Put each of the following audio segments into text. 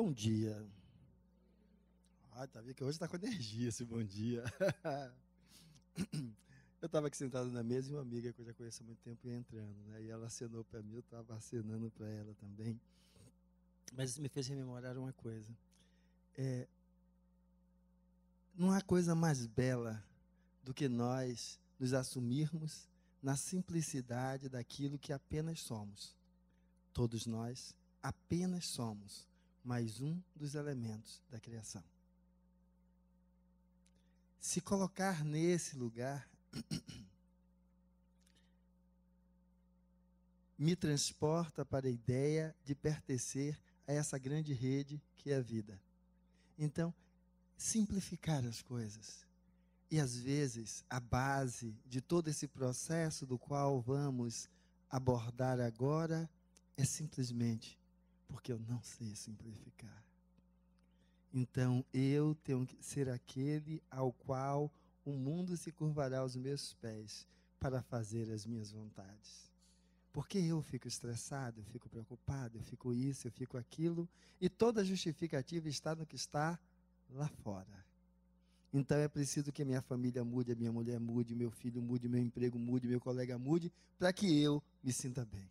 Bom dia. Ah, tá vendo que hoje está com energia esse bom dia. eu estava aqui sentado na mesa e uma amiga que eu já conheço há muito tempo ia entrando, né? E ela acenou para mim, eu estava acenando para ela também. Mas isso me fez rememorar uma coisa. É, não há coisa mais bela do que nós nos assumirmos na simplicidade daquilo que apenas somos. Todos nós apenas somos mais um dos elementos da criação. Se colocar nesse lugar me transporta para a ideia de pertencer a essa grande rede que é a vida. Então, simplificar as coisas. E às vezes, a base de todo esse processo do qual vamos abordar agora é simplesmente porque eu não sei simplificar. Então eu tenho que ser aquele ao qual o mundo se curvará aos meus pés para fazer as minhas vontades. Porque eu fico estressado, eu fico preocupado, eu fico isso, eu fico aquilo, e toda justificativa está no que está lá fora. Então é preciso que minha família mude, a minha mulher mude, meu filho mude, meu emprego mude, meu colega mude, para que eu me sinta bem.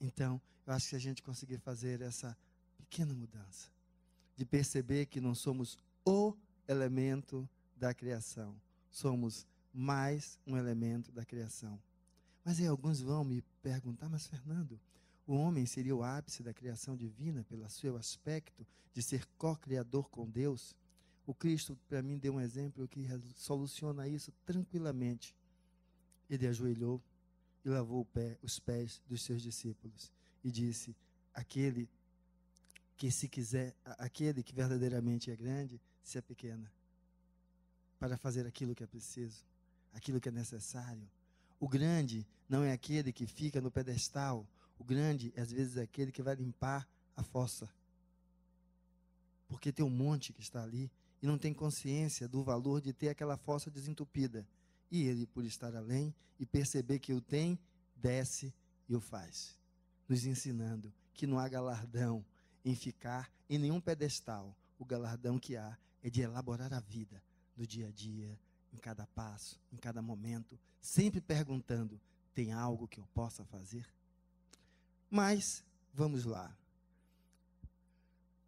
Então eu acho que se a gente conseguir fazer essa pequena mudança, de perceber que não somos o elemento da criação, somos mais um elemento da criação. Mas aí alguns vão me perguntar, mas Fernando, o homem seria o ápice da criação divina pelo seu aspecto de ser co-criador com Deus? O Cristo, para mim, deu um exemplo que soluciona isso tranquilamente. Ele ajoelhou e lavou pé, os pés dos seus discípulos e disse: Aquele que se quiser, aquele que verdadeiramente é grande, se é pequena, para fazer aquilo que é preciso, aquilo que é necessário. O grande não é aquele que fica no pedestal, o grande é às vezes é aquele que vai limpar a fossa. Porque tem um monte que está ali e não tem consciência do valor de ter aquela fossa desentupida. E ele, por estar além e perceber que o tem, desce e o faz nos ensinando que não há galardão em ficar em nenhum pedestal. O galardão que há é de elaborar a vida no dia a dia, em cada passo, em cada momento, sempre perguntando: tem algo que eu possa fazer? Mas vamos lá.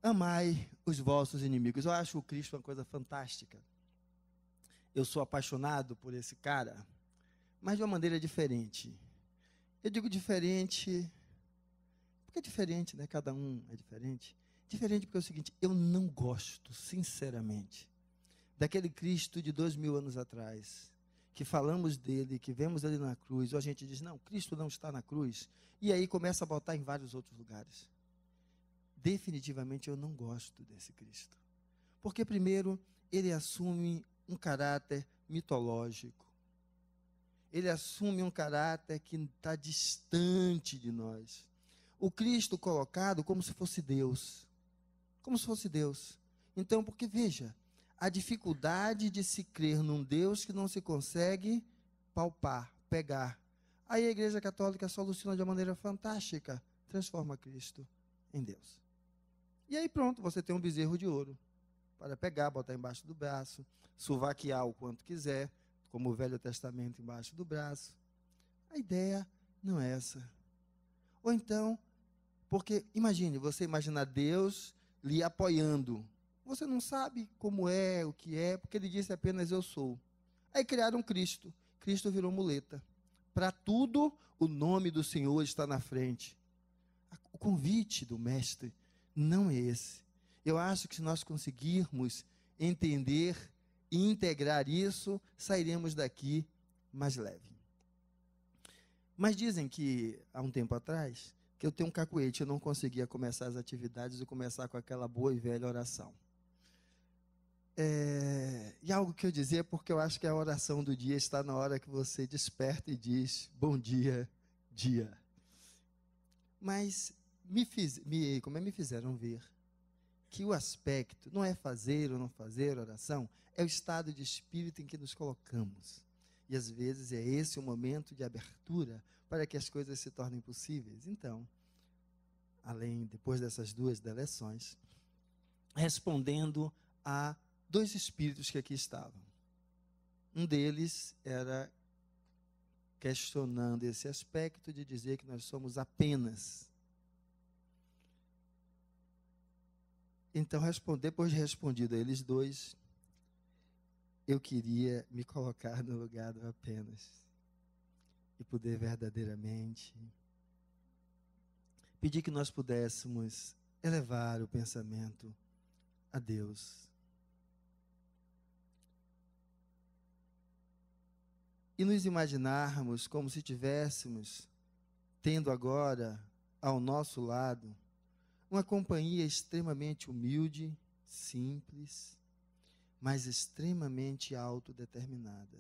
Amai os vossos inimigos. Eu acho o Cristo uma coisa fantástica. Eu sou apaixonado por esse cara, mas de uma maneira diferente. Eu digo diferente porque é diferente, né? Cada um é diferente. Diferente porque é o seguinte: eu não gosto, sinceramente, daquele Cristo de dois mil anos atrás, que falamos dele, que vemos ele na cruz, ou a gente diz, não, Cristo não está na cruz, e aí começa a botar em vários outros lugares. Definitivamente eu não gosto desse Cristo. Porque, primeiro, ele assume um caráter mitológico. Ele assume um caráter que está distante de nós o Cristo colocado como se fosse Deus. Como se fosse Deus. Então, porque veja, a dificuldade de se crer num Deus que não se consegue palpar, pegar. Aí a Igreja Católica soluciona de uma maneira fantástica, transforma Cristo em Deus. E aí pronto, você tem um bezerro de ouro para pegar, botar embaixo do braço, suvaquear o quanto quiser, como o Velho Testamento embaixo do braço. A ideia não é essa. Ou então, porque imagine, você imagina Deus lhe apoiando. Você não sabe como é, o que é, porque ele disse apenas eu sou. Aí criaram Cristo. Cristo virou muleta. Para tudo, o nome do Senhor está na frente. O convite do Mestre não é esse. Eu acho que se nós conseguirmos entender e integrar isso, sairemos daqui mais leve. Mas dizem que, há um tempo atrás, que eu tenho um cacuete, eu não conseguia começar as atividades e começar com aquela boa e velha oração. É, e algo que eu dizia, porque eu acho que a oração do dia está na hora que você desperta e diz: Bom dia, dia. Mas me, fiz, me, como é, me fizeram ver que o aspecto não é fazer ou não fazer oração, é o estado de espírito em que nos colocamos. E às vezes é esse o momento de abertura para que as coisas se tornem possíveis. Então, além, depois dessas duas deleções, respondendo a dois espíritos que aqui estavam. Um deles era questionando esse aspecto de dizer que nós somos apenas. Então, depois de respondido a eles dois, eu queria me colocar no lugar do apenas e poder verdadeiramente pedir que nós pudéssemos elevar o pensamento a Deus. E nos imaginarmos como se tivéssemos tendo agora ao nosso lado uma companhia extremamente humilde, simples, mas extremamente autodeterminada,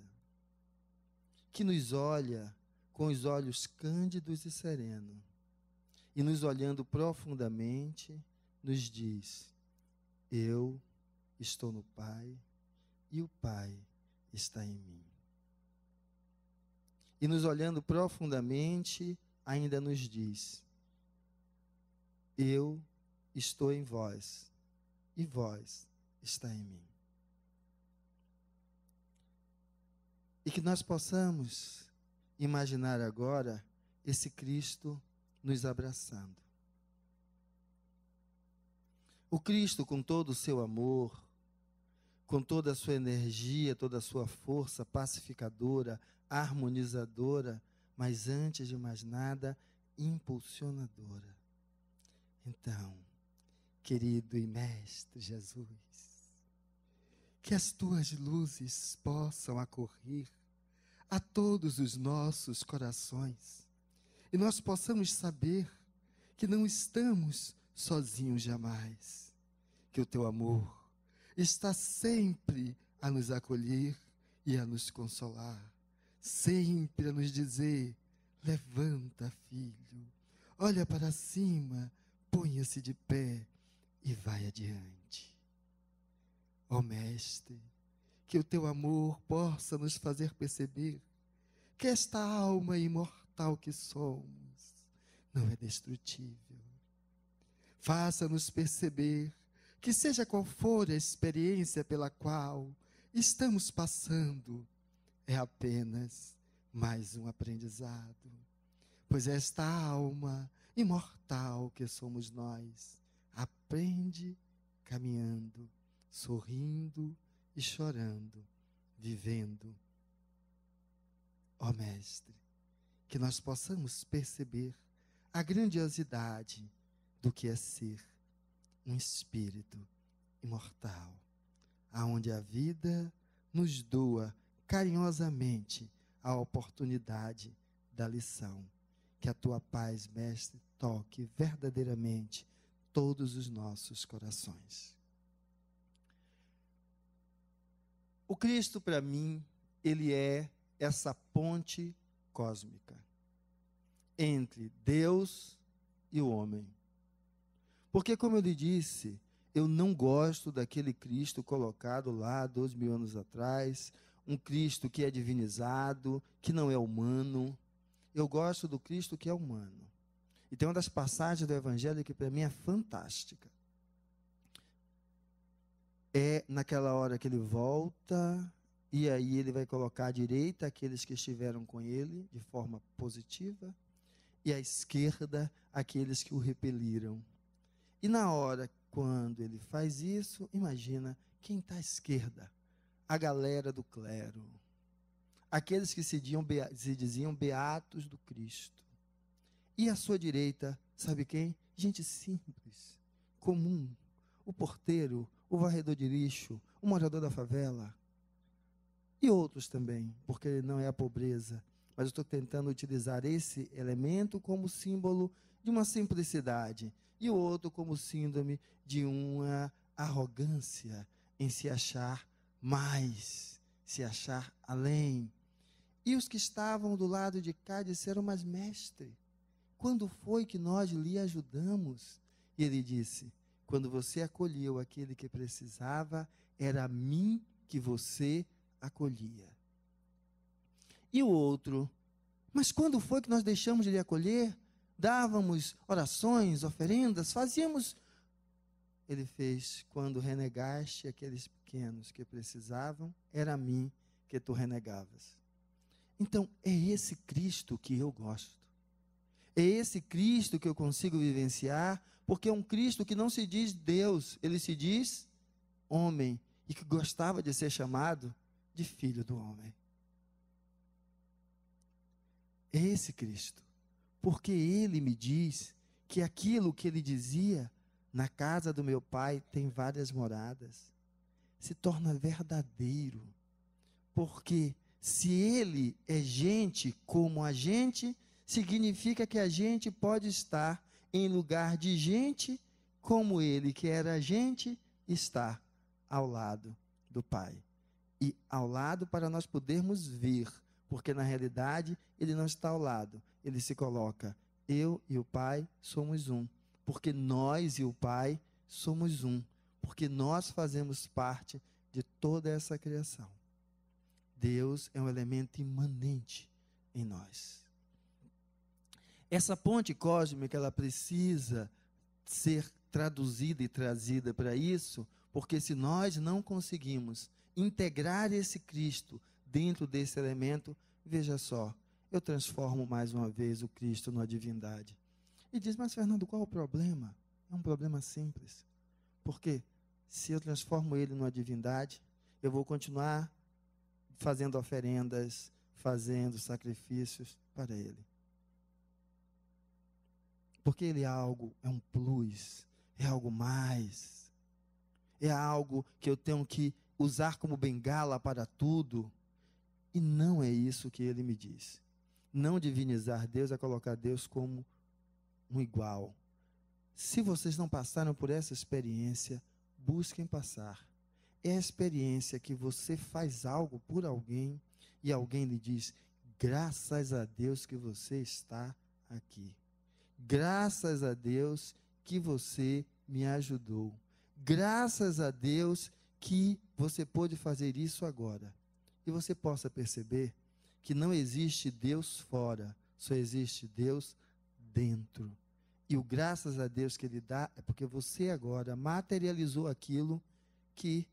que nos olha com os olhos cândidos e sereno, e nos olhando profundamente, nos diz: Eu estou no Pai e o Pai está em mim. E nos olhando profundamente, ainda nos diz: Eu estou em vós e vós está em mim. E que nós possamos imaginar agora esse Cristo nos abraçando. O Cristo, com todo o seu amor, com toda a sua energia, toda a sua força pacificadora, harmonizadora, mas antes de mais nada, impulsionadora. Então, querido e mestre Jesus, que as tuas luzes possam acorrer a todos os nossos corações e nós possamos saber que não estamos sozinhos jamais, que o teu amor está sempre a nos acolher e a nos consolar, sempre a nos dizer: levanta, filho, olha para cima, ponha-se de pé e vai adiante. Ó oh, Mestre, que o teu amor possa nos fazer perceber que esta alma imortal que somos não é destrutível. Faça-nos perceber que, seja qual for a experiência pela qual estamos passando, é apenas mais um aprendizado. Pois esta alma imortal que somos nós aprende caminhando, sorrindo, e chorando, vivendo. Ó oh, Mestre, que nós possamos perceber a grandiosidade do que é ser um espírito imortal, aonde a vida nos doa carinhosamente a oportunidade da lição. Que a tua paz, mestre, toque verdadeiramente todos os nossos corações. O Cristo, para mim, ele é essa ponte cósmica entre Deus e o homem. Porque, como eu lhe disse, eu não gosto daquele Cristo colocado lá dois mil anos atrás, um Cristo que é divinizado, que não é humano. Eu gosto do Cristo que é humano. E tem uma das passagens do Evangelho que para mim é fantástica é naquela hora que ele volta e aí ele vai colocar à direita aqueles que estiveram com ele de forma positiva e à esquerda aqueles que o repeliram. E na hora quando ele faz isso, imagina quem está à esquerda: a galera do clero, aqueles que se diziam, se diziam beatos do Cristo. E à sua direita, sabe quem? Gente simples, comum, o porteiro, o varredor de lixo, o morador da favela e outros também, porque não é a pobreza. Mas eu estou tentando utilizar esse elemento como símbolo de uma simplicidade e o outro como síndrome de uma arrogância em se achar mais, se achar além. E os que estavam do lado de cá disseram: Mas, mestre, quando foi que nós lhe ajudamos? E ele disse: quando você acolheu aquele que precisava, era a mim que você acolhia. E o outro, mas quando foi que nós deixamos de lhe acolher? Dávamos orações, oferendas, fazíamos. Ele fez quando renegaste aqueles pequenos que precisavam, era a mim que tu renegavas. Então, é esse Cristo que eu gosto. É esse Cristo que eu consigo vivenciar, porque é um Cristo que não se diz Deus, ele se diz homem e que gostava de ser chamado de filho do homem. É esse Cristo, porque ele me diz que aquilo que ele dizia na casa do meu pai tem várias moradas, se torna verdadeiro, porque se ele é gente como a gente, significa que a gente pode estar em lugar de gente como ele, que era a gente, estar ao lado do Pai. E ao lado para nós podermos vir, porque na realidade ele não está ao lado, ele se coloca: eu e o Pai somos um, porque nós e o Pai somos um, porque nós fazemos parte de toda essa criação. Deus é um elemento imanente em nós. Essa ponte cósmica ela precisa ser traduzida e trazida para isso, porque se nós não conseguimos integrar esse Cristo dentro desse elemento, veja só, eu transformo mais uma vez o Cristo na divindade. E diz, mas Fernando, qual o problema? É um problema simples. Porque se eu transformo ele numa divindade, eu vou continuar fazendo oferendas, fazendo sacrifícios para ele. Porque ele é algo, é um plus, é algo mais. É algo que eu tenho que usar como bengala para tudo. E não é isso que ele me diz. Não divinizar Deus é colocar Deus como um igual. Se vocês não passaram por essa experiência, busquem passar. É a experiência que você faz algo por alguém e alguém lhe diz: graças a Deus que você está aqui. Graças a Deus que você me ajudou. Graças a Deus que você pôde fazer isso agora. E você possa perceber que não existe Deus fora, só existe Deus dentro. E o graças a Deus que Ele dá é porque você agora materializou aquilo que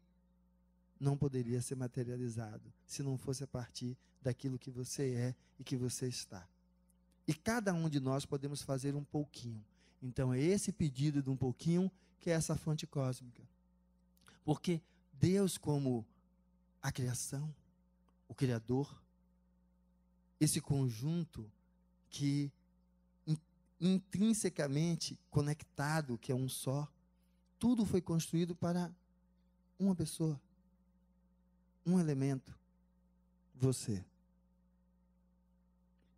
não poderia ser materializado se não fosse a partir daquilo que você é e que você está. E cada um de nós podemos fazer um pouquinho. Então é esse pedido de um pouquinho que é essa fonte cósmica. Porque Deus, como a criação, o Criador, esse conjunto que intrinsecamente conectado, que é um só, tudo foi construído para uma pessoa, um elemento, você.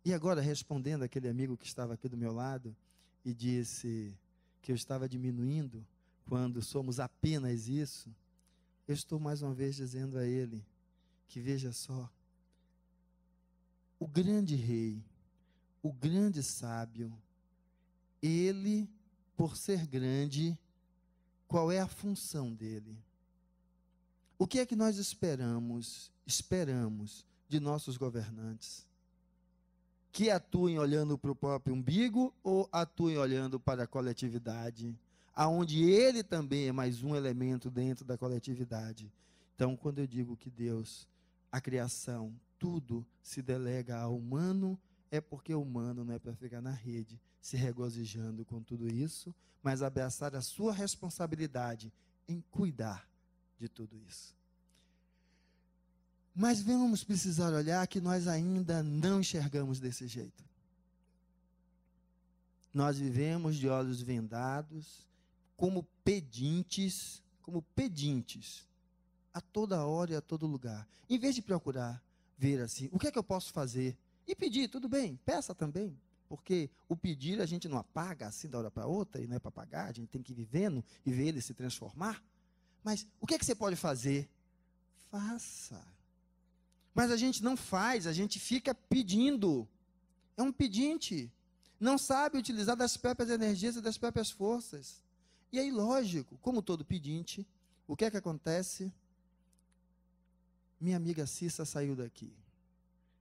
E agora, respondendo aquele amigo que estava aqui do meu lado e disse que eu estava diminuindo quando somos apenas isso, eu estou mais uma vez dizendo a ele que veja só, o grande rei, o grande sábio, ele, por ser grande, qual é a função dele? O que é que nós esperamos, esperamos de nossos governantes? que atuem olhando para o próprio umbigo ou atuem olhando para a coletividade, aonde ele também é mais um elemento dentro da coletividade. Então, quando eu digo que Deus, a criação, tudo se delega ao humano, é porque o humano não é para ficar na rede se regozijando com tudo isso, mas abraçar a sua responsabilidade em cuidar de tudo isso. Mas vamos precisar olhar que nós ainda não enxergamos desse jeito. Nós vivemos de olhos vendados, como pedintes, como pedintes, a toda hora e a todo lugar. Em vez de procurar ver assim, o que é que eu posso fazer? E pedir, tudo bem, peça também. Porque o pedir a gente não apaga assim da hora para outra, e não é para pagar, a gente tem que ir vivendo e ver ele se transformar. Mas o que é que você pode fazer? Faça. Mas a gente não faz, a gente fica pedindo. É um pedinte. Não sabe utilizar das próprias energias e das próprias forças. E aí, lógico, como todo pedinte, o que é que acontece? Minha amiga Cissa saiu daqui.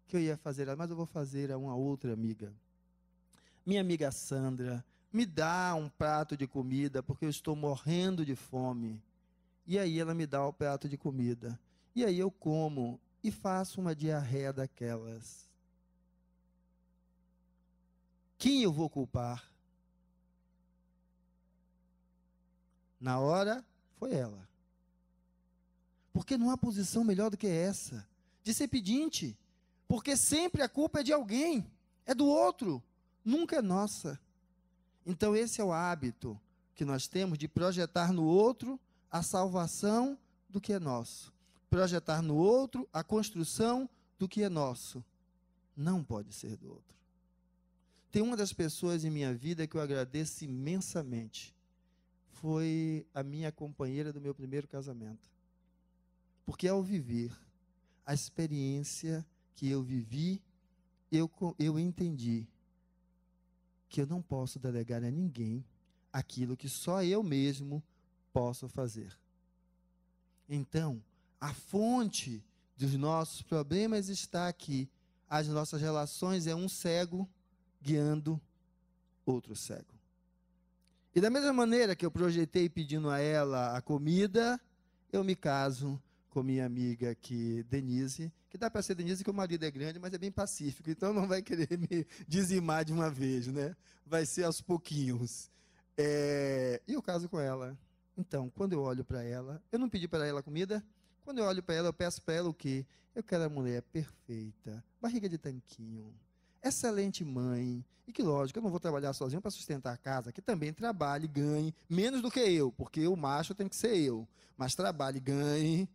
Que eu ia fazer, mas eu vou fazer a uma outra amiga. Minha amiga Sandra, me dá um prato de comida, porque eu estou morrendo de fome. E aí ela me dá o prato de comida. E aí eu como e faço uma diarreia daquelas. Quem eu vou culpar? Na hora, foi ela. Porque não há posição melhor do que essa de ser pedinte. Porque sempre a culpa é de alguém, é do outro, nunca é nossa. Então, esse é o hábito que nós temos de projetar no outro a salvação do que é nosso projetar no outro a construção do que é nosso. Não pode ser do outro. Tem uma das pessoas em minha vida que eu agradeço imensamente. Foi a minha companheira do meu primeiro casamento. Porque ao viver a experiência que eu vivi, eu, eu entendi que eu não posso delegar a ninguém aquilo que só eu mesmo posso fazer. Então, a fonte dos nossos problemas está aqui. As nossas relações é um cego guiando outro cego. E da mesma maneira que eu projetei pedindo a ela a comida, eu me caso com minha amiga aqui, Denise, que dá para ser Denise que o marido é grande, mas é bem pacífico, então não vai querer me dizimar de uma vez, né? Vai ser aos pouquinhos. É... E eu caso com ela. Então, quando eu olho para ela, eu não pedi para ela comida, quando eu olho para ela, eu peço para ela o quê? Eu quero a mulher perfeita, barriga de tanquinho, excelente mãe. E que lógico, eu não vou trabalhar sozinho para sustentar a casa, que também trabalhe, ganhe, menos do que eu, porque o macho tem que ser eu. Mas trabalhe, ganhe.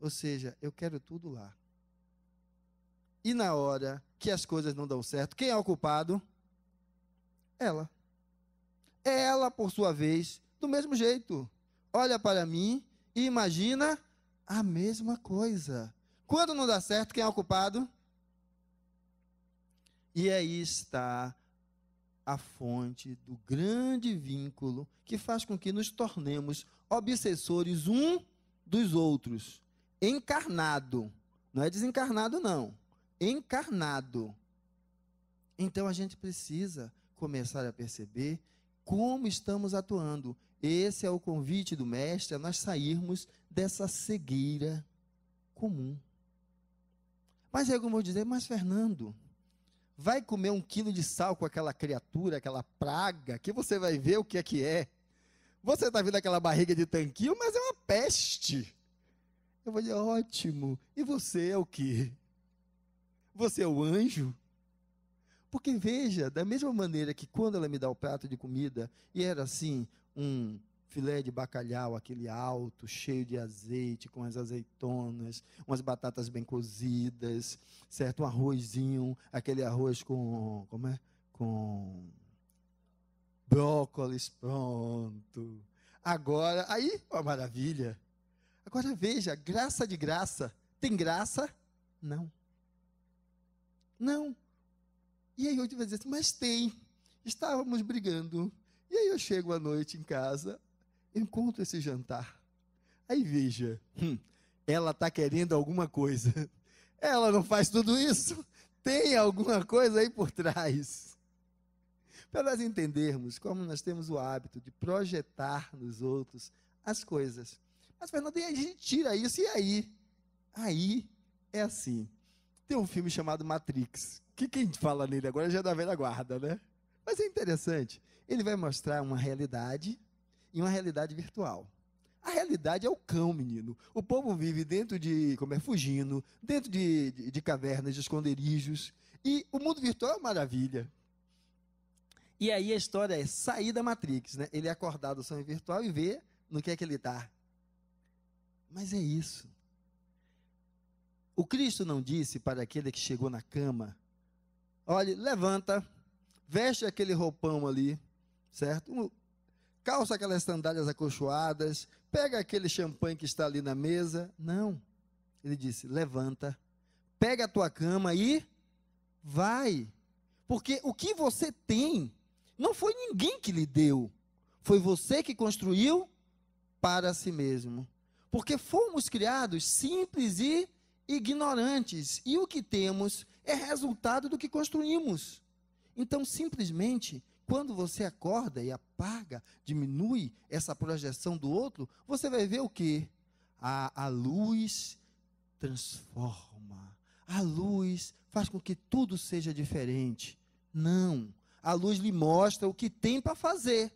Ou seja, eu quero tudo lá. E na hora que as coisas não dão certo, quem é o culpado? Ela. Ela, por sua vez, do mesmo jeito. Olha para mim e imagina a mesma coisa. Quando não dá certo, quem é o culpado? E aí está a fonte do grande vínculo que faz com que nos tornemos obsessores um dos outros. Encarnado. Não é desencarnado, não. Encarnado. Então a gente precisa começar a perceber como estamos atuando esse é o convite do Mestre a nós sairmos dessa cegueira comum. Mas aí é vou dizer, mas Fernando, vai comer um quilo de sal com aquela criatura, aquela praga, que você vai ver o que é que é. Você está vendo aquela barriga de tanquinho, mas é uma peste. Eu vou dizer, ótimo. E você é o quê? Você é o anjo? Porque veja, da mesma maneira que quando ela me dá o prato de comida, e era assim, um filé de bacalhau, aquele alto, cheio de azeite, com as azeitonas, umas batatas bem cozidas, certo? Um arrozinho, aquele arroz com, como é? Com brócolis, pronto. Agora, aí, uma maravilha. Agora veja, graça de graça. Tem graça? Não. Não. E aí eu te vou dizer assim, mas tem. Estávamos brigando e aí eu chego à noite em casa, encontro esse jantar. Aí veja, hum, ela está querendo alguma coisa. Ela não faz tudo isso. Tem alguma coisa aí por trás. Para nós entendermos como nós temos o hábito de projetar nos outros as coisas. Mas, Fernando, e a gente tira isso, e aí? Aí é assim. Tem um filme chamado Matrix, que quem fala nele agora já é da velha guarda, né? Mas é interessante. Ele vai mostrar uma realidade e uma realidade virtual. A realidade é o cão, menino. O povo vive dentro de, como é, fugindo, dentro de, de, de cavernas, de esconderijos. E o mundo virtual é uma maravilha. E aí a história é sair da Matrix, né? Ele é acordado do sonho virtual e vê no que é que ele está. Mas é isso. O Cristo não disse para aquele que chegou na cama: olhe, levanta, veste aquele roupão ali, certo? Calça aquelas sandálias acolchoadas, pega aquele champanhe que está ali na mesa. Não. Ele disse: levanta, pega a tua cama e vai. Porque o que você tem não foi ninguém que lhe deu, foi você que construiu para si mesmo. Porque fomos criados simples e ignorantes, e o que temos é resultado do que construímos. Então, simplesmente, quando você acorda e apaga, diminui essa projeção do outro, você vai ver o que? A, a luz transforma. A luz faz com que tudo seja diferente. Não. A luz lhe mostra o que tem para fazer.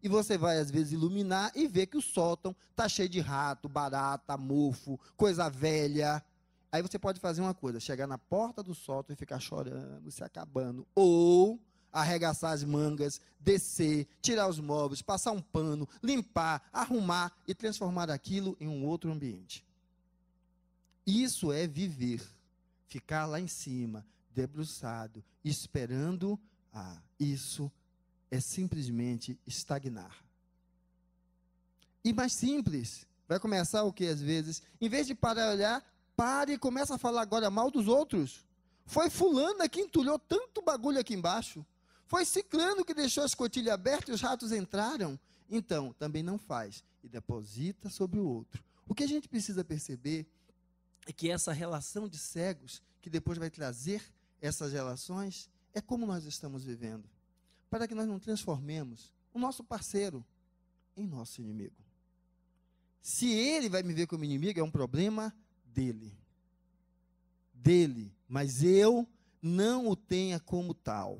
E você vai, às vezes, iluminar e ver que o sótão está cheio de rato, barata, mofo, coisa velha. Aí você pode fazer uma coisa: chegar na porta do sótão e ficar chorando, se acabando. Ou arregaçar as mangas, descer, tirar os móveis, passar um pano, limpar, arrumar e transformar aquilo em um outro ambiente. Isso é viver, ficar lá em cima, debruçado, esperando. Ah, isso é simplesmente estagnar. E mais simples, vai começar o que às vezes? Em vez de parar e olhar, pare e começa a falar agora mal dos outros. Foi fulana que entulhou tanto bagulho aqui embaixo. Foi ciclano que deixou a escotilha aberta e os ratos entraram. Então, também não faz e deposita sobre o outro. O que a gente precisa perceber é que essa relação de cegos, que depois vai trazer essas relações, é como nós estamos vivendo. Para que nós não transformemos o nosso parceiro em nosso inimigo. Se ele vai me ver como inimigo, é um problema dele. Dele. Mas eu não o tenha como tal.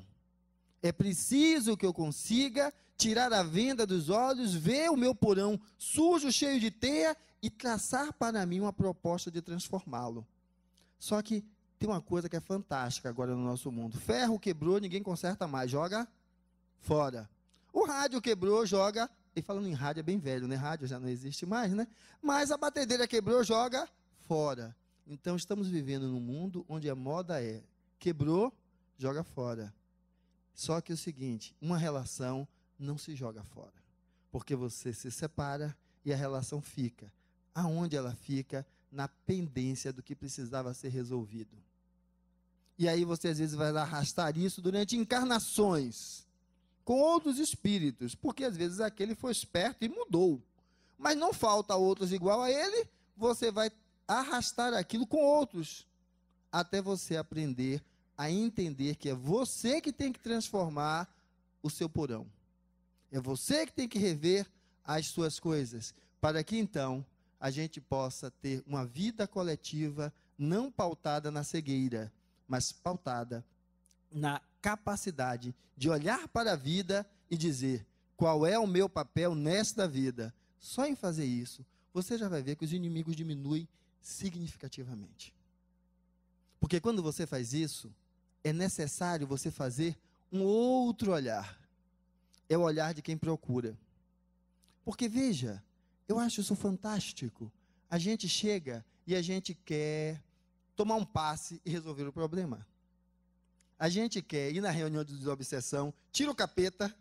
É preciso que eu consiga tirar a venda dos olhos, ver o meu porão sujo, cheio de teia e traçar para mim uma proposta de transformá-lo. Só que tem uma coisa que é fantástica agora no nosso mundo: ferro quebrou, ninguém conserta mais, joga fora. O rádio quebrou, joga. E falando em rádio é bem velho, né? Rádio já não existe mais, né? Mas a batedeira quebrou, joga fora. Então estamos vivendo num mundo onde a moda é quebrou, joga fora. Só que é o seguinte, uma relação não se joga fora, porque você se separa e a relação fica. Aonde ela fica? Na pendência do que precisava ser resolvido. E aí você às vezes vai arrastar isso durante encarnações com outros espíritos, porque às vezes aquele foi esperto e mudou. Mas não falta outros igual a ele, você vai arrastar aquilo com outros até você aprender a entender que é você que tem que transformar o seu porão. É você que tem que rever as suas coisas, para que então a gente possa ter uma vida coletiva não pautada na cegueira, mas pautada na capacidade de olhar para a vida e dizer: qual é o meu papel nesta vida? Só em fazer isso, você já vai ver que os inimigos diminuem significativamente. Porque quando você faz isso, é necessário você fazer um outro olhar. É o olhar de quem procura. Porque veja, eu acho isso fantástico. A gente chega e a gente quer tomar um passe e resolver o problema. A gente quer ir na reunião de desobsessão, tira o capeta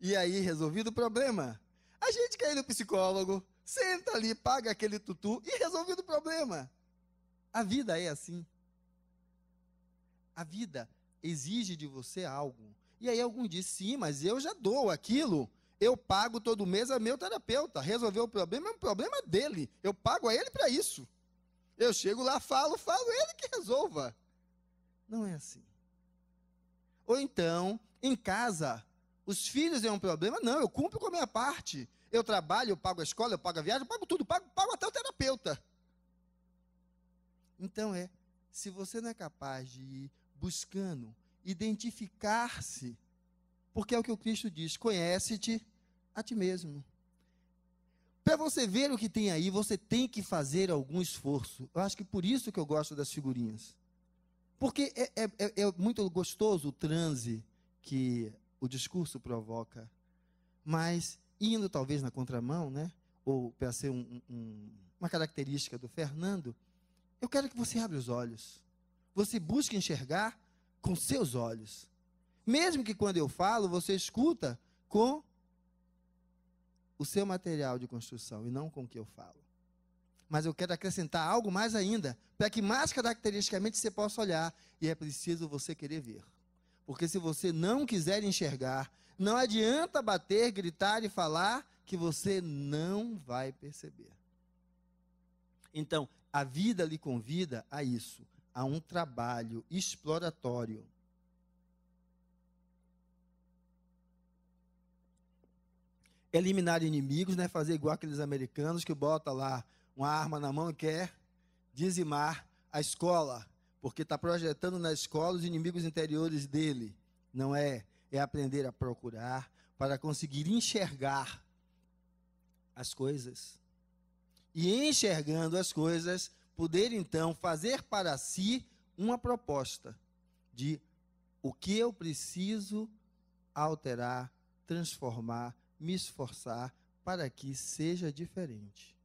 e aí resolvido o problema. A gente quer ir no psicólogo, senta ali, paga aquele tutu e resolvido o problema. A vida é assim. A vida exige de você algo. E aí algum diz: sim, mas eu já dou aquilo. Eu pago todo mês a meu terapeuta. Resolver o problema é um problema dele. Eu pago a ele para isso. Eu chego lá, falo, falo, ele que resolva. Não é assim. Ou então, em casa, os filhos é um problema? Não, eu cumpro com a minha parte. Eu trabalho, eu pago a escola, eu pago a viagem, eu pago tudo, pago, pago até o terapeuta. Então é, se você não é capaz de ir buscando identificar-se, porque é o que o Cristo diz: conhece-te a ti mesmo. Para você ver o que tem aí, você tem que fazer algum esforço. Eu acho que por isso que eu gosto das figurinhas. Porque é, é, é, é muito gostoso o transe que o discurso provoca. Mas, indo talvez na contramão, né? ou para ser um, um, uma característica do Fernando, eu quero que você abra os olhos você busca enxergar com seus olhos. Mesmo que quando eu falo, você escuta com o seu material de construção e não com o que eu falo. Mas eu quero acrescentar algo mais ainda, para que mais caracteristicamente você possa olhar, e é preciso você querer ver. Porque se você não quiser enxergar, não adianta bater, gritar e falar que você não vai perceber. Então, a vida lhe convida a isso, a um trabalho exploratório. Eliminar inimigos, né? fazer igual aqueles americanos que bota lá uma arma na mão e quer dizimar a escola, porque está projetando na escola os inimigos interiores dele. Não é? É aprender a procurar para conseguir enxergar as coisas. E enxergando as coisas, poder então fazer para si uma proposta de o que eu preciso alterar, transformar, me esforçar para que seja diferente.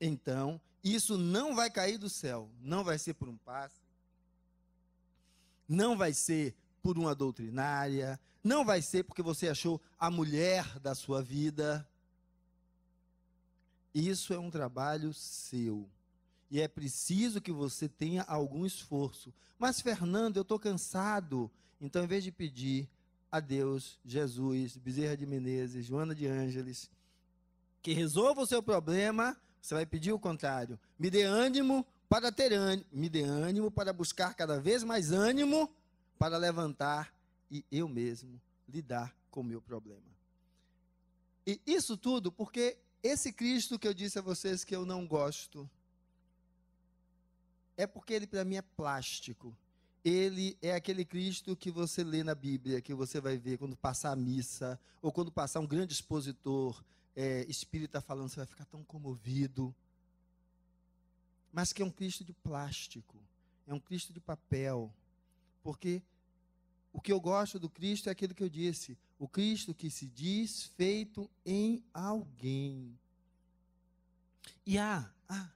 Então, isso não vai cair do céu, não vai ser por um passe, não vai ser por uma doutrinária, não vai ser porque você achou a mulher da sua vida. Isso é um trabalho seu. E é preciso que você tenha algum esforço. Mas, Fernando, eu estou cansado. Então, em vez de pedir a Deus, Jesus, Bezerra de Menezes, Joana de Ângeles, que resolva o seu problema, você vai pedir o contrário. Me dê ânimo para ter ânimo. Me dê ânimo para buscar cada vez mais ânimo para levantar e eu mesmo lidar com o meu problema. E isso tudo porque esse Cristo que eu disse a vocês que eu não gosto, é porque ele para mim é plástico. Ele é aquele Cristo que você lê na Bíblia, que você vai ver quando passar a missa, ou quando passar um grande expositor é, espírita falando, você vai ficar tão comovido. Mas que é um Cristo de plástico, é um Cristo de papel. Porque o que eu gosto do Cristo é aquilo que eu disse: o Cristo que se diz feito em alguém. E há, ah,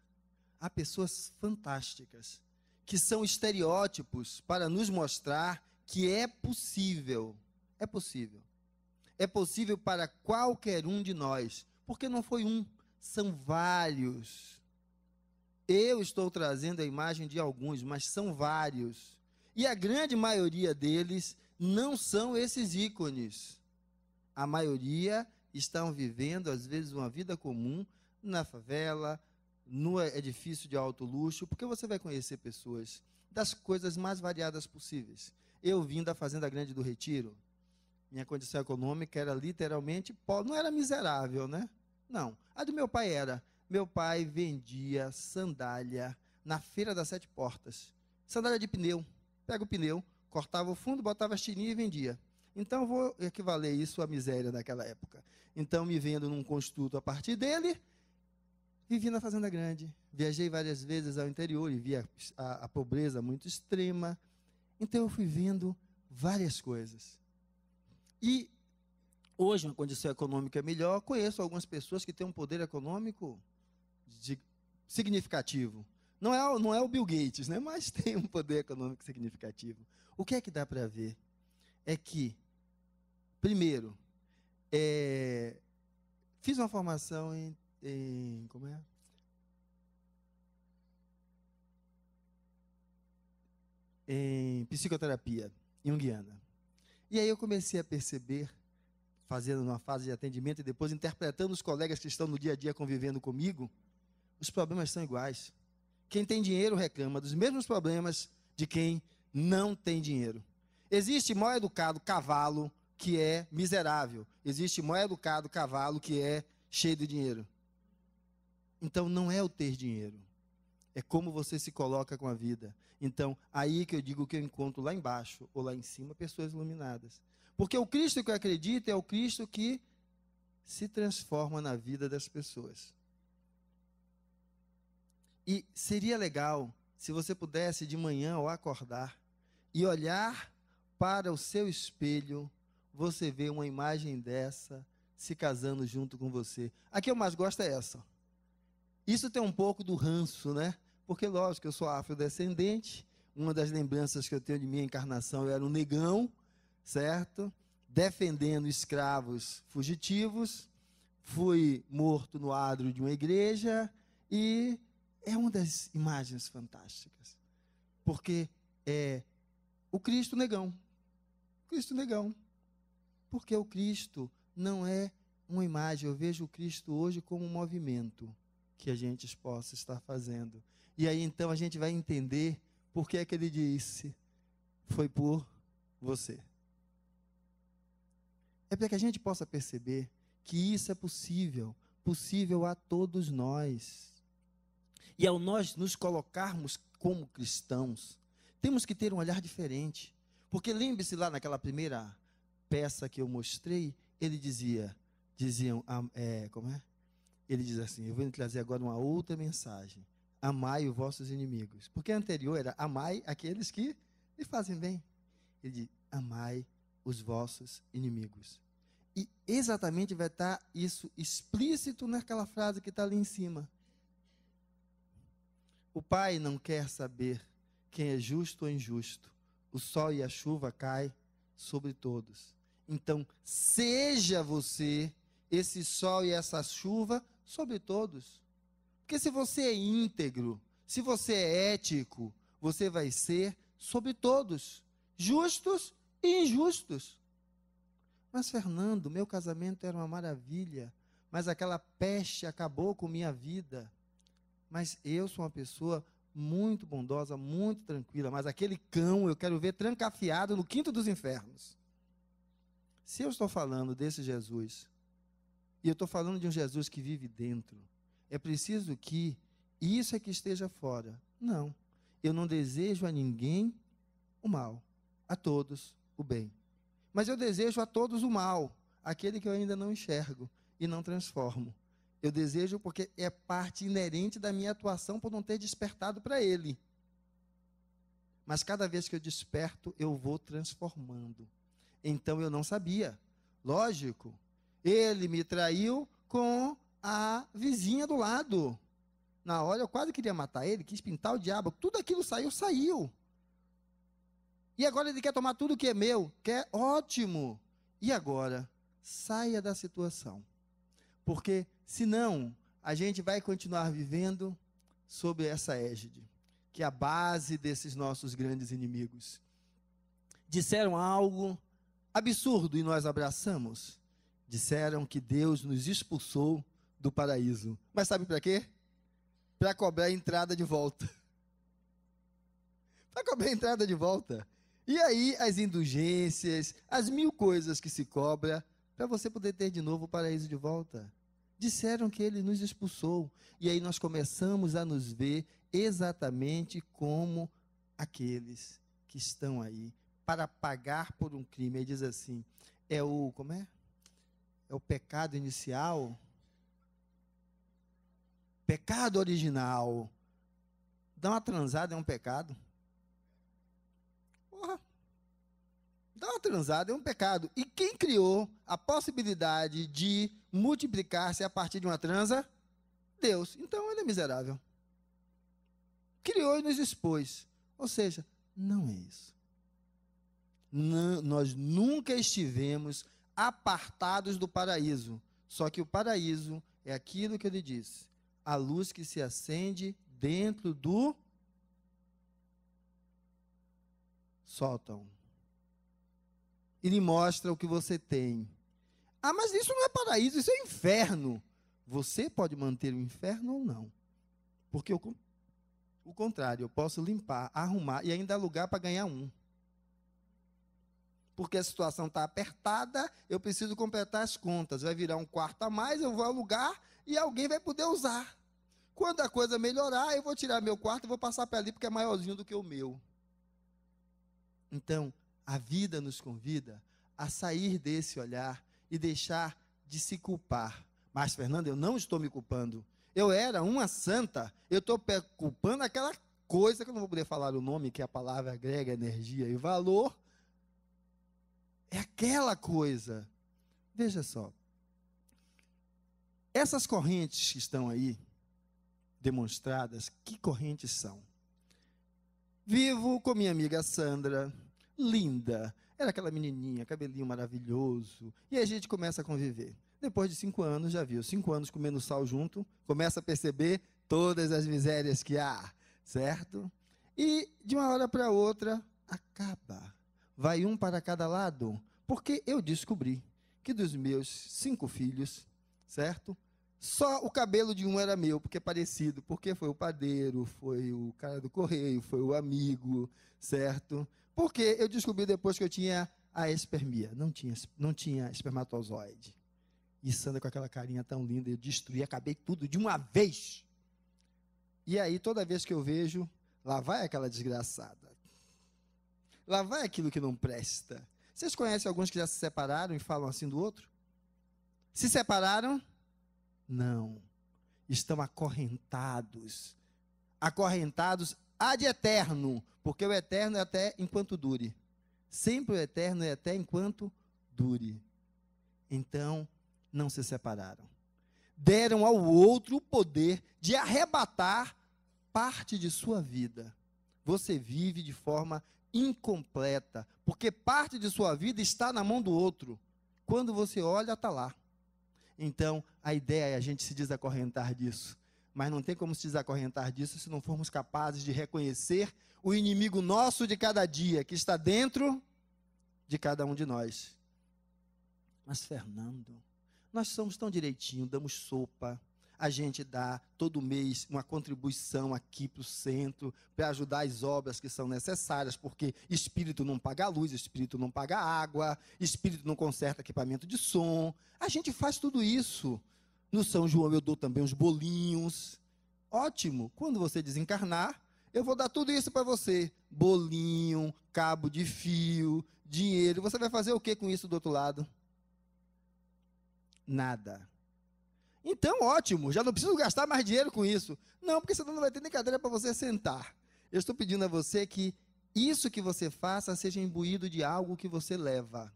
há pessoas fantásticas, que são estereótipos para nos mostrar que é possível. É possível. É possível para qualquer um de nós, porque não foi um, são vários. Eu estou trazendo a imagem de alguns, mas são vários. E a grande maioria deles não são esses ícones. A maioria estão vivendo, às vezes, uma vida comum na favela, no edifício é, é de alto luxo, porque você vai conhecer pessoas das coisas mais variadas possíveis. Eu vim da Fazenda Grande do Retiro. Minha condição econômica era literalmente pobre. Não era miserável, né? Não. A do meu pai era. Meu pai vendia sandália na Feira das Sete Portas. Sandália de pneu. Pega o pneu, cortava o fundo, botava a e vendia. Então, vou equivaler isso à miséria daquela época. Então, me vendo num construto a partir dele, Vivi na Fazenda Grande, viajei várias vezes ao interior e vi a, a, a pobreza muito extrema. Então eu fui vendo várias coisas. E hoje a condição econômica é melhor. Conheço algumas pessoas que têm um poder econômico de, significativo. Não é, não é o Bill Gates, né? mas tem um poder econômico significativo. O que é que dá para ver? É que, primeiro, é, fiz uma formação em em como é? Em psicoterapia junguiana. E aí eu comecei a perceber, fazendo uma fase de atendimento e depois interpretando os colegas que estão no dia a dia convivendo comigo, os problemas são iguais. Quem tem dinheiro reclama dos mesmos problemas de quem não tem dinheiro. Existe mal educado cavalo que é miserável. Existe mal educado cavalo que é cheio de dinheiro. Então não é o ter dinheiro, é como você se coloca com a vida. Então, aí que eu digo que eu encontro lá embaixo ou lá em cima pessoas iluminadas. Porque o Cristo que eu acredito é o Cristo que se transforma na vida das pessoas. E seria legal se você pudesse de manhã ao acordar e olhar para o seu espelho, você vê uma imagem dessa se casando junto com você. A que eu mais gosto é essa. Isso tem um pouco do ranço, né? Porque, lógico, eu sou afrodescendente. Uma das lembranças que eu tenho de minha encarnação, eu era um negão, certo? Defendendo escravos fugitivos. Fui morto no adro de uma igreja. E é uma das imagens fantásticas. Porque é o Cristo negão. Cristo negão. Porque o Cristo não é uma imagem. Eu vejo o Cristo hoje como um movimento que a gente possa estar fazendo. E aí então a gente vai entender por que é que ele disse: foi por você. É para que a gente possa perceber que isso é possível, possível a todos nós. E ao nós nos colocarmos como cristãos, temos que ter um olhar diferente. Porque lembre-se lá naquela primeira peça que eu mostrei, ele dizia, diziam, é, como é? ele diz assim: Eu vou trazer agora uma outra mensagem. Amai os vossos inimigos. Porque a anterior era amai aqueles que lhe fazem bem. Ele diz: Amai os vossos inimigos. E exatamente vai estar isso explícito naquela frase que está ali em cima. O Pai não quer saber quem é justo ou injusto. O sol e a chuva caem sobre todos. Então, seja você esse sol e essa chuva sobre todos. Porque se você é íntegro, se você é ético, você vai ser sobre todos, justos e injustos. Mas, Fernando, meu casamento era uma maravilha, mas aquela peste acabou com minha vida. Mas eu sou uma pessoa muito bondosa, muito tranquila, mas aquele cão eu quero ver trancafiado no quinto dos infernos. Se eu estou falando desse Jesus, e eu estou falando de um Jesus que vive dentro. É preciso que isso é que esteja fora. Não. Eu não desejo a ninguém o mal, a todos o bem. Mas eu desejo a todos o mal, aquele que eu ainda não enxergo e não transformo. Eu desejo porque é parte inerente da minha atuação por não ter despertado para ele. Mas cada vez que eu desperto, eu vou transformando. Então eu não sabia. Lógico, ele me traiu com a vizinha do lado. Na hora eu quase queria matar ele, quis pintar o diabo. Tudo aquilo saiu, saiu. E agora ele quer tomar tudo que é meu. Que é ótimo. E agora? Saia da situação. Porque senão a gente vai continuar vivendo sobre essa égide, que é a base desses nossos grandes inimigos. Disseram algo absurdo e nós abraçamos disseram que Deus nos expulsou do paraíso. Mas sabe para quê? Para cobrar a entrada de volta. para cobrar a entrada de volta. E aí as indulgências, as mil coisas que se cobra para você poder ter de novo o paraíso de volta. Disseram que ele nos expulsou. E aí nós começamos a nos ver exatamente como aqueles que estão aí para pagar por um crime. Ele diz assim: é o. Como é? é o pecado inicial, pecado original. Dar uma transada é um pecado. Porra. Dar uma transada é um pecado. E quem criou a possibilidade de multiplicar-se a partir de uma transa? Deus. Então ele é miserável. Criou e nos expôs. Ou seja, não é isso. Não, nós nunca estivemos apartados do paraíso. Só que o paraíso é aquilo que ele disse: a luz que se acende dentro do sótão. Ele mostra o que você tem. Ah, mas isso não é paraíso, isso é inferno. Você pode manter o inferno ou não. Porque eu, o contrário, eu posso limpar, arrumar e ainda alugar para ganhar um porque a situação está apertada, eu preciso completar as contas. Vai virar um quarto a mais, eu vou alugar e alguém vai poder usar. Quando a coisa melhorar, eu vou tirar meu quarto e vou passar para ali, porque é maiorzinho do que o meu. Então, a vida nos convida a sair desse olhar e deixar de se culpar. Mas, Fernando, eu não estou me culpando. Eu era uma santa, eu estou culpando aquela coisa que eu não vou poder falar o nome, que é a palavra grega energia e valor, é aquela coisa. Veja só. Essas correntes que estão aí demonstradas, que correntes são? Vivo com minha amiga Sandra, linda. Era é aquela menininha, cabelinho maravilhoso. E a gente começa a conviver. Depois de cinco anos, já viu, cinco anos comendo sal junto, começa a perceber todas as misérias que há, certo? E de uma hora para outra, acaba vai um para cada lado, porque eu descobri que dos meus cinco filhos, certo? Só o cabelo de um era meu, porque é parecido, porque foi o padeiro, foi o cara do correio, foi o amigo, certo? Porque eu descobri depois que eu tinha a espermia, não tinha, não tinha espermatozoide. E Sandra com aquela carinha tão linda, eu destruí, acabei tudo de uma vez. E aí, toda vez que eu vejo, lá vai aquela desgraçada vai aquilo que não presta. Vocês conhecem alguns que já se separaram e falam assim do outro? Se separaram? Não. Estão acorrentados. Acorrentados ad eterno, porque o eterno é até enquanto dure. Sempre o eterno é até enquanto dure. Então, não se separaram. Deram ao outro o poder de arrebatar parte de sua vida. Você vive de forma incompleta, porque parte de sua vida está na mão do outro. Quando você olha, está lá. Então, a ideia é a gente se desacorrentar disso. Mas não tem como se desacorrentar disso se não formos capazes de reconhecer o inimigo nosso de cada dia, que está dentro de cada um de nós. Mas, Fernando, nós somos tão direitinho, damos sopa, a gente dá todo mês uma contribuição aqui para o centro, para ajudar as obras que são necessárias, porque espírito não paga luz, espírito não paga água, espírito não conserta equipamento de som. A gente faz tudo isso. No São João eu dou também uns bolinhos. Ótimo! Quando você desencarnar, eu vou dar tudo isso para você: bolinho, cabo de fio, dinheiro. Você vai fazer o que com isso do outro lado? Nada. Então, ótimo, já não preciso gastar mais dinheiro com isso. Não, porque senão não vai ter nem cadeira para você sentar. Eu estou pedindo a você que isso que você faça seja imbuído de algo que você leva.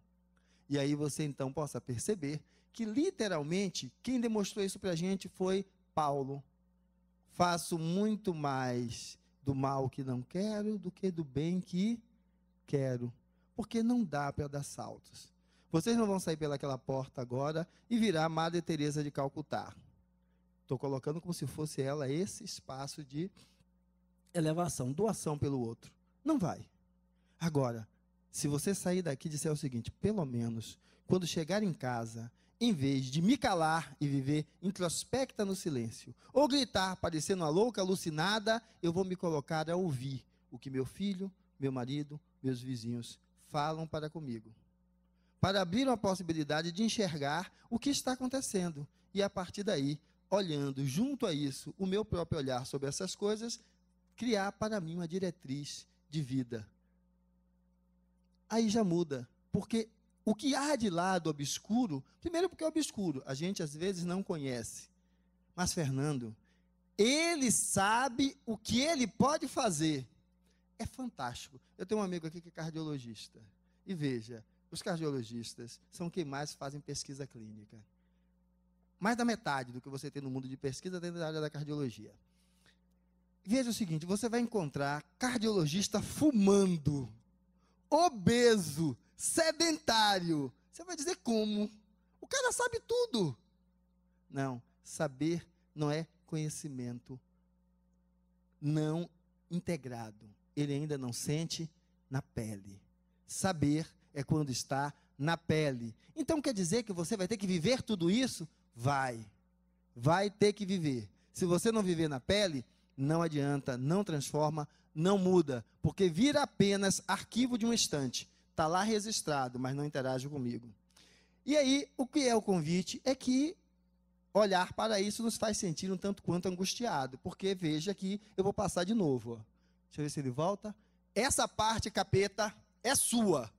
E aí você então possa perceber que literalmente quem demonstrou isso para a gente foi Paulo. Faço muito mais do mal que não quero do que do bem que quero. Porque não dá para dar saltos. Vocês não vão sair pelaquela porta agora e virar Madre Teresa de Calcutá. Estou colocando como se fosse ela esse espaço de elevação, doação pelo outro. Não vai. Agora, se você sair daqui e disser o seguinte, pelo menos, quando chegar em casa, em vez de me calar e viver introspecta no silêncio, ou gritar parecendo uma louca, alucinada, eu vou me colocar a ouvir o que meu filho, meu marido, meus vizinhos falam para comigo para abrir uma possibilidade de enxergar o que está acontecendo e a partir daí, olhando junto a isso o meu próprio olhar sobre essas coisas, criar para mim uma diretriz de vida. Aí já muda, porque o que há de lado obscuro, primeiro porque é obscuro, a gente às vezes não conhece. Mas Fernando, ele sabe o que ele pode fazer. É fantástico. Eu tenho um amigo aqui que é cardiologista. E veja, os cardiologistas são quem mais fazem pesquisa clínica. Mais da metade do que você tem no mundo de pesquisa dentro da área da cardiologia. Veja o seguinte: você vai encontrar cardiologista fumando, obeso, sedentário. Você vai dizer como? O cara sabe tudo. Não, saber não é conhecimento não integrado. Ele ainda não sente na pele. Saber é quando está na pele. Então quer dizer que você vai ter que viver tudo isso? Vai. Vai ter que viver. Se você não viver na pele, não adianta, não transforma, não muda, porque vira apenas arquivo de um instante. Está lá registrado, mas não interage comigo. E aí, o que é o convite? É que olhar para isso nos faz sentir um tanto quanto angustiado, porque veja que eu vou passar de novo. Deixa eu ver se ele volta. Essa parte, capeta, é sua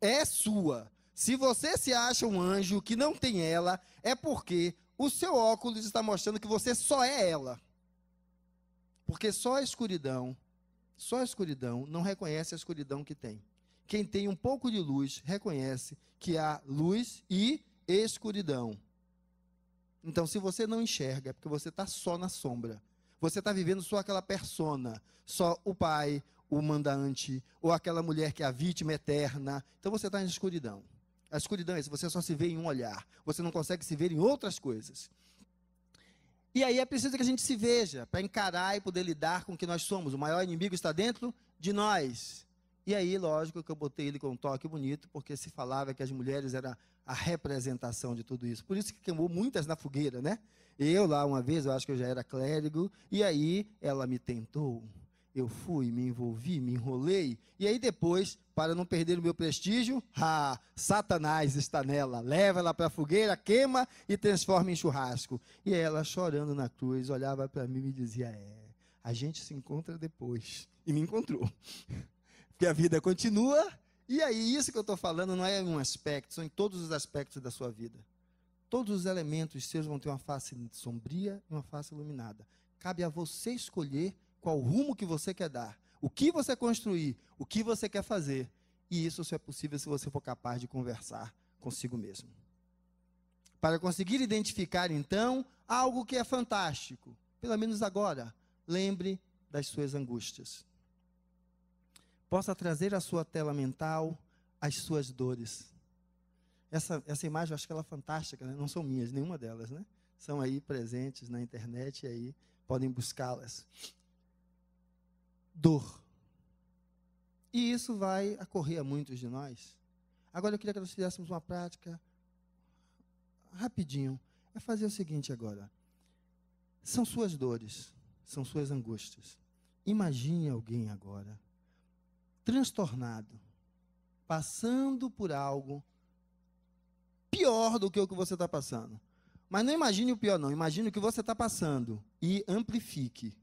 é sua. Se você se acha um anjo que não tem ela, é porque o seu óculos está mostrando que você só é ela. Porque só a escuridão, só a escuridão não reconhece a escuridão que tem. Quem tem um pouco de luz reconhece que há luz e escuridão. Então, se você não enxerga, é porque você está só na sombra. Você está vivendo só aquela persona, só o pai, o mandante, ou aquela mulher que é a vítima eterna. Então você está na escuridão. A escuridão é isso, você só se vê em um olhar, você não consegue se ver em outras coisas. E aí é preciso que a gente se veja para encarar e poder lidar com o que nós somos. O maior inimigo está dentro de nós. E aí, lógico que eu botei ele com um toque bonito, porque se falava que as mulheres eram a representação de tudo isso. Por isso que queimou muitas na fogueira, né? Eu lá uma vez, eu acho que eu já era clérigo, e aí ela me tentou eu fui, me envolvi, me enrolei. E aí depois, para não perder o meu prestígio, ah, Satanás está nela. Leva ela para a fogueira, queima e transforma em churrasco. E ela, chorando na cruz, olhava para mim e me dizia: É, a gente se encontra depois. E me encontrou. Porque a vida continua. E aí, isso que eu estou falando não é em um aspecto, são em todos os aspectos da sua vida. Todos os elementos seus vão ter uma face sombria e uma face iluminada. Cabe a você escolher qual rumo que você quer dar, o que você construir, o que você quer fazer. E isso só é possível se você for capaz de conversar consigo mesmo. Para conseguir identificar, então, algo que é fantástico, pelo menos agora, lembre das suas angústias. Possa trazer à sua tela mental as suas dores. Essa, essa imagem, eu acho que ela é fantástica, né? não são minhas, nenhuma delas, né? São aí presentes na internet e aí podem buscá-las dor. E isso vai ocorrer a muitos de nós. Agora eu queria que nós fizéssemos uma prática rapidinho. É fazer o seguinte agora. São suas dores, são suas angústias. Imagine alguém agora transtornado, passando por algo pior do que o que você está passando. Mas não imagine o pior, não. Imagine o que você está passando e amplifique.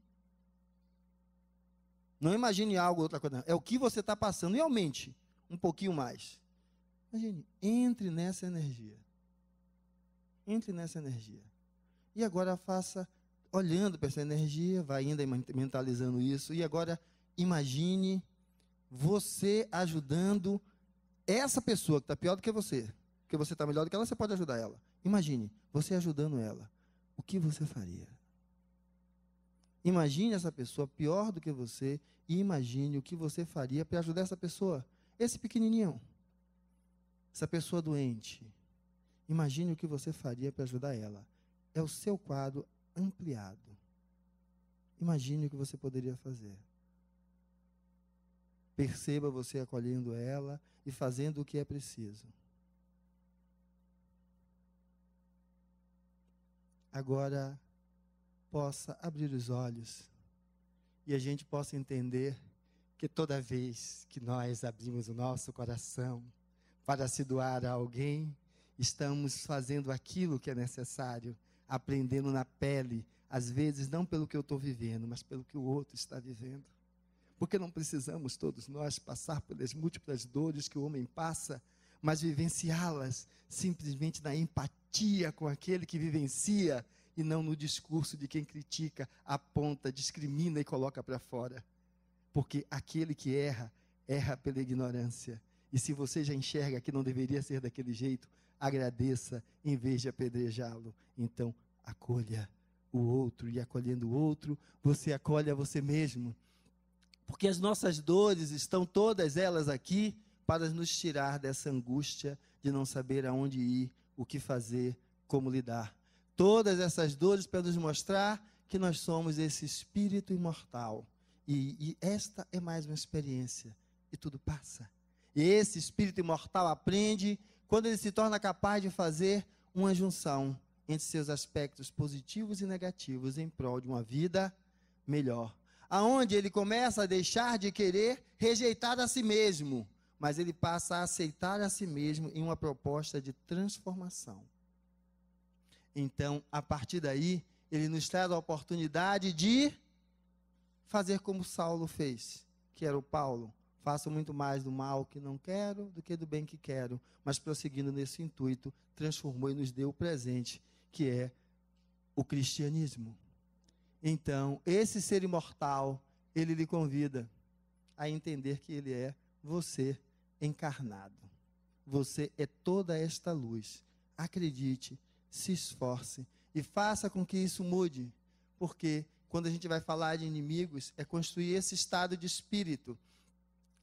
Não imagine algo, outra coisa. É o que você está passando. E aumente um pouquinho mais. Imagine, entre nessa energia. Entre nessa energia. E agora faça, olhando para essa energia, vai ainda mentalizando isso. E agora imagine você ajudando essa pessoa que está pior do que você. Porque você está melhor do que ela, você pode ajudar ela. Imagine, você ajudando ela. O que você faria? Imagine essa pessoa pior do que você e imagine o que você faria para ajudar essa pessoa, esse pequenininho, essa pessoa doente. Imagine o que você faria para ajudar ela. É o seu quadro ampliado. Imagine o que você poderia fazer. Perceba você acolhendo ela e fazendo o que é preciso. Agora, possa abrir os olhos e a gente possa entender que toda vez que nós abrimos o nosso coração para se doar a alguém, estamos fazendo aquilo que é necessário, aprendendo na pele, às vezes não pelo que eu estou vivendo, mas pelo que o outro está vivendo. Porque não precisamos todos nós passar pelas múltiplas dores que o homem passa, mas vivenciá-las simplesmente na empatia com aquele que vivencia e não no discurso de quem critica, aponta, discrimina e coloca para fora. Porque aquele que erra, erra pela ignorância. E se você já enxerga que não deveria ser daquele jeito, agradeça em vez de apedrejá-lo. Então, acolha o outro e acolhendo o outro, você acolhe a você mesmo. Porque as nossas dores estão todas elas aqui para nos tirar dessa angústia de não saber aonde ir, o que fazer, como lidar todas essas dores para nos mostrar que nós somos esse espírito imortal. E, e, esta é mais uma experiência. E tudo passa. E esse espírito imortal aprende quando ele se torna capaz de fazer uma junção entre seus aspectos positivos e negativos em prol de uma vida melhor. Aonde ele começa a deixar de querer rejeitar a si mesmo, mas ele passa a aceitar a si mesmo em uma proposta de transformação. Então, a partir daí, ele nos traz a oportunidade de fazer como Saulo fez, que era o Paulo. Faço muito mais do mal que não quero do que do bem que quero, mas prosseguindo nesse intuito, transformou e nos deu o presente, que é o cristianismo. Então, esse ser imortal, ele lhe convida a entender que ele é você encarnado. Você é toda esta luz. Acredite, se esforce e faça com que isso mude, porque quando a gente vai falar de inimigos, é construir esse estado de espírito,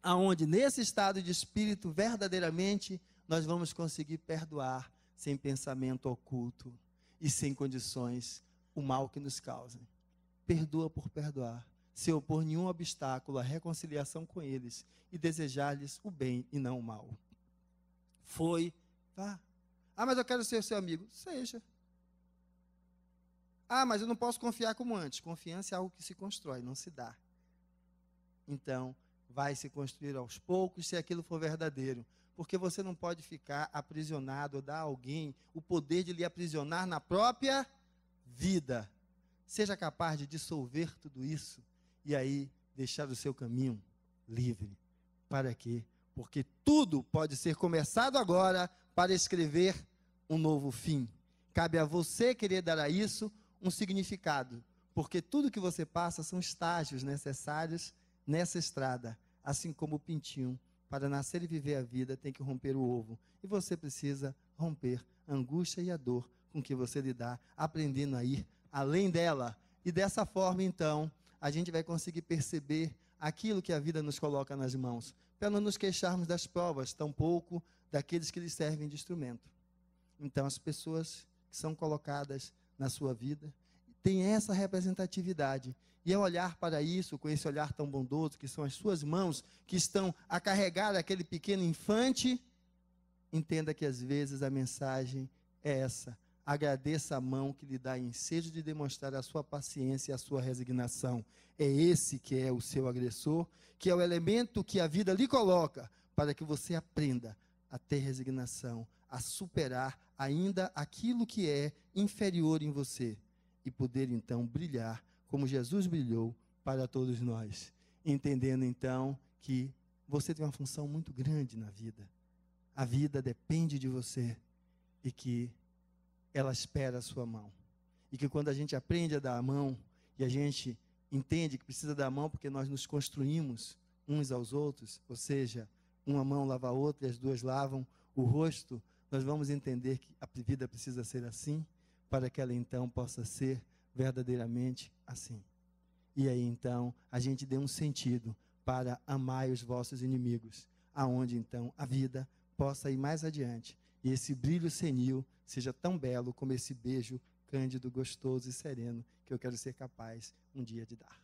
aonde nesse estado de espírito verdadeiramente nós vamos conseguir perdoar sem pensamento oculto e sem condições o mal que nos causa. Perdoa por perdoar, sem opor nenhum obstáculo à reconciliação com eles e desejar-lhes o bem e não o mal. Foi, vá, tá? Ah, mas eu quero ser seu amigo. Seja. Ah, mas eu não posso confiar como antes. Confiança é algo que se constrói, não se dá. Então, vai se construir aos poucos se aquilo for verdadeiro. Porque você não pode ficar aprisionado ou dar a alguém o poder de lhe aprisionar na própria vida. Seja capaz de dissolver tudo isso e aí deixar o seu caminho livre. Para quê? Porque tudo pode ser começado agora para escrever um novo fim. Cabe a você querer dar a isso um significado, porque tudo que você passa são estágios necessários nessa estrada, assim como o pintinho, para nascer e viver a vida, tem que romper o ovo. E você precisa romper a angústia e a dor com que você lidar, aprendendo a ir além dela. E dessa forma, então, a gente vai conseguir perceber aquilo que a vida nos coloca nas mãos, para não nos queixarmos das provas, tampouco daqueles que lhe servem de instrumento. Então, as pessoas que são colocadas na sua vida têm essa representatividade. E ao é olhar para isso, com esse olhar tão bondoso, que são as suas mãos que estão a carregar aquele pequeno infante, entenda que às vezes a mensagem é essa. Agradeça a mão que lhe dá ensejo de demonstrar a sua paciência e a sua resignação. É esse que é o seu agressor, que é o elemento que a vida lhe coloca para que você aprenda a ter resignação, a superar ainda aquilo que é inferior em você e poder então brilhar como Jesus brilhou para todos nós, entendendo então que você tem uma função muito grande na vida. A vida depende de você e que ela espera a sua mão. E que quando a gente aprende a dar a mão e a gente entende que precisa dar a mão porque nós nos construímos uns aos outros, ou seja, uma mão lava a outra e as duas lavam o rosto, nós vamos entender que a vida precisa ser assim, para que ela então possa ser verdadeiramente assim. E aí então a gente dê um sentido para amar os vossos inimigos, aonde então a vida possa ir mais adiante e esse brilho senil seja tão belo como esse beijo cândido, gostoso e sereno que eu quero ser capaz um dia de dar.